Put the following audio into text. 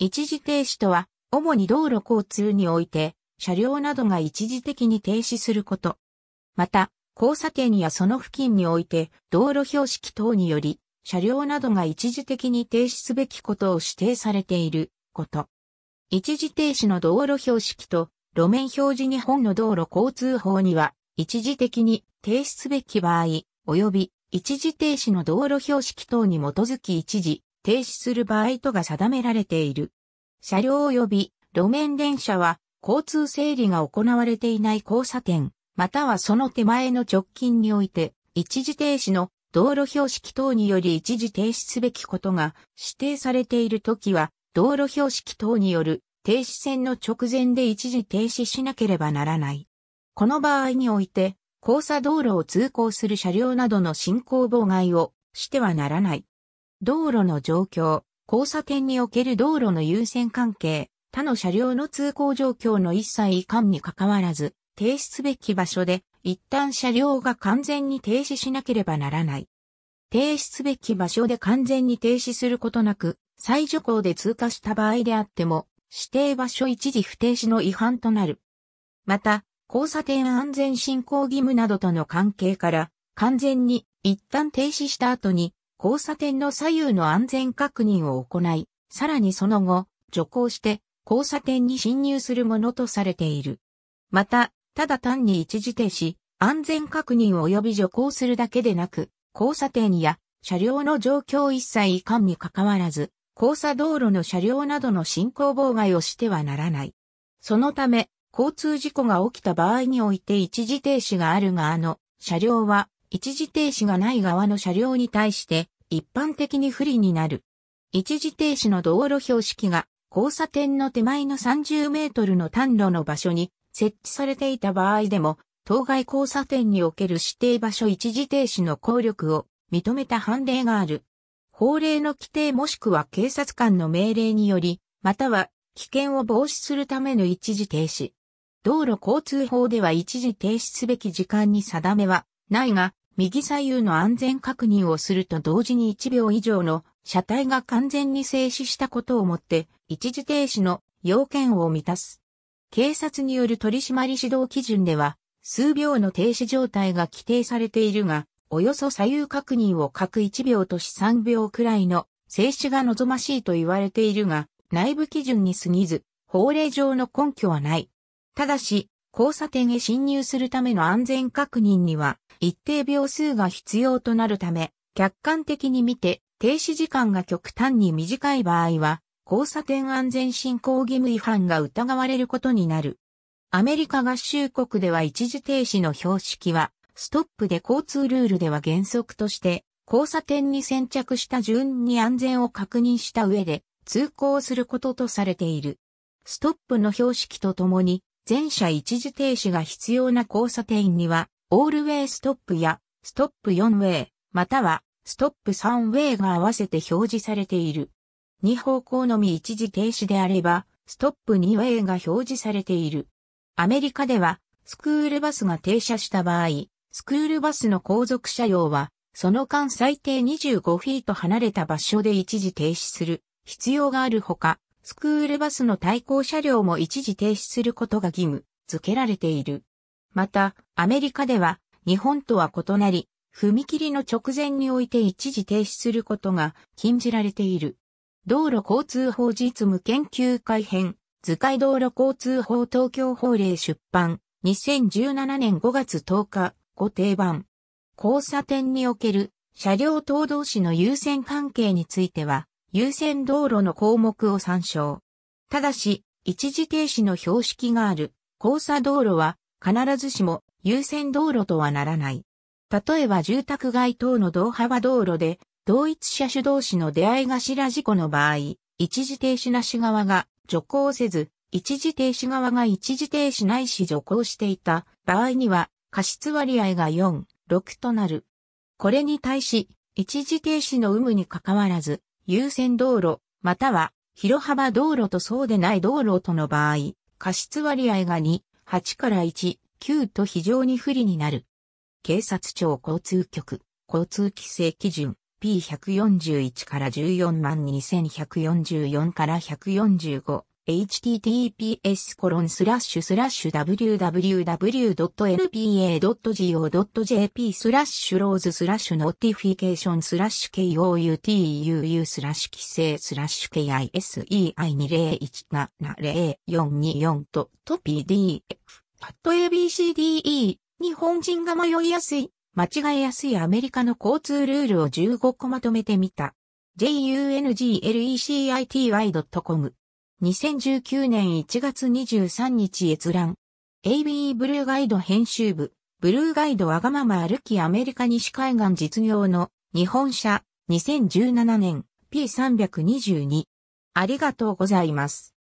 一時停止とは、主に道路交通において、車両などが一時的に停止すること。また、交差点やその付近において、道路標識等により、車両などが一時的に停止すべきことを指定されていること。一時停止の道路標識と、路面表示日本の道路交通法には、一時的に停止すべき場合、及び一時停止の道路標識等に基づき一時停止する場合とが定められている。車両及び路面電車は交通整理が行われていない交差点、またはその手前の直近において、一時停止の道路標識等により一時停止すべきことが指定されているときは、道路標識等による停止線の直前で一時停止しなければならない。この場合において、交差道路を通行する車両などの進行妨害をしてはならない。道路の状況、交差点における道路の優先関係、他の車両の通行状況の一切いかんに関わらず、停止すべき場所で、一旦車両が完全に停止しなければならない。停止すべき場所で完全に停止することなく、再徐行で通過した場合であっても、指定場所一時不停止の違反となる。また、交差点安全進行義務などとの関係から、完全に一旦停止した後に交差点の左右の安全確認を行い、さらにその後、徐行して交差点に侵入するものとされている。また、ただ単に一時停止、安全確認及び徐行するだけでなく、交差点や車両の状況一切遺憾に関わらず、交差道路の車両などの進行妨害をしてはならない。そのため、交通事故が起きた場合において一時停止があるがあの、車両は一時停止がない側の車両に対して一般的に不利になる。一時停止の道路標識が交差点の手前の30メートルの単路の場所に設置されていた場合でも、当該交差点における指定場所一時停止の効力を認めた判例がある。法令の規定もしくは警察官の命令により、または危険を防止するための一時停止。道路交通法では一時停止すべき時間に定めはないが、右左右の安全確認をすると同時に1秒以上の車体が完全に静止したことをもって、一時停止の要件を満たす。警察による取締り指導基準では、数秒の停止状態が規定されているが、およそ左右確認を各1秒とし3秒くらいの静止が望ましいと言われているが、内部基準に過ぎず、法令上の根拠はない。ただし、交差点へ進入するための安全確認には一定秒数が必要となるため、客観的に見て停止時間が極端に短い場合は、交差点安全進行義務違反が疑われることになる。アメリカ合衆国では一時停止の標識は、ストップで交通ルールでは原則として、交差点に先着した順に安全を確認した上で、通行することとされている。ストップの標識とともに、全車一時停止が必要な交差点には、オールウェイストップや、ストップ4ウェイ、または、ストップ3ウェイが合わせて表示されている。2方向のみ一時停止であれば、ストップ2ウェイが表示されている。アメリカでは、スクールバスが停車した場合、スクールバスの後続車両は、その間最低25フィート離れた場所で一時停止する必要があるほか、スクールバスの対向車両も一時停止することが義務付けられている。また、アメリカでは日本とは異なり、踏切の直前において一時停止することが禁じられている。道路交通法実務研究会編、図解道路交通法東京法令出版、2017年5月10日、ご定番。交差点における車両等同士の優先関係については、優先道路の項目を参照。ただし、一時停止の標識がある交差道路は必ずしも優先道路とはならない。例えば住宅街等の道幅道路で同一車種同士の出会い頭事故の場合、一時停止なし側が徐行せず、一時停止側が一時停止ないし徐行していた場合には過失割合が4、6となる。これに対し、一時停止の有無にかかわらず、優先道路、または広幅道路とそうでない道路との場合、過失割合が2、8から1、9と非常に不利になる。警察庁交通局、交通規制基準、P141 から14万2144から145、https://www.lpa.go.jp スラッシュローズスラッシュノーティフィケーションスラッシュ KOUTUU スラッシュ規制スラッシュ KISEI20170424 とと PDF パッド ABCDE 日本人が迷いやすい間違えやすいアメリカの交通ルールを15個まとめてみた j u n g l e c i t y c o m 2019年1月23日閲覧。AB ブルーガイド編集部、ブルーガイドわがまま歩きアメリカ西海岸実業の日本社2017年 P322。ありがとうございます。